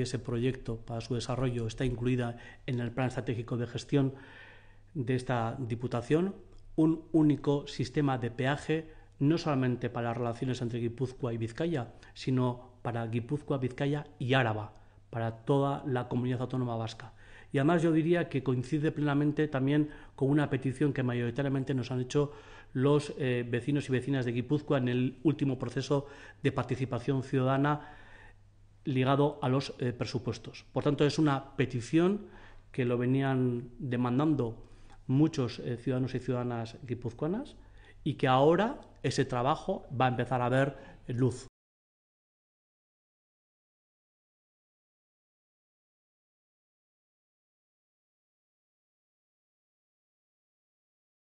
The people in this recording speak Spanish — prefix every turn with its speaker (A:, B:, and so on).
A: Ese
B: proyecto para su desarrollo está incluida en el plan estratégico de gestión de esta Diputación, un único sistema de peaje no solamente para las relaciones entre Guipúzcoa y Vizcaya, sino para Guipúzcoa, Vizcaya y Áraba, para toda la comunidad autónoma vasca. Y además yo diría que coincide plenamente también con una petición que mayoritariamente nos han hecho los eh, vecinos y vecinas de Guipúzcoa en el último proceso de participación ciudadana ligado a los eh, presupuestos. Por tanto, es una petición que lo venían demandando muchos eh, ciudadanos y ciudadanas guipuzcoanas y que ahora ese trabajo va a
C: empezar a ver luz.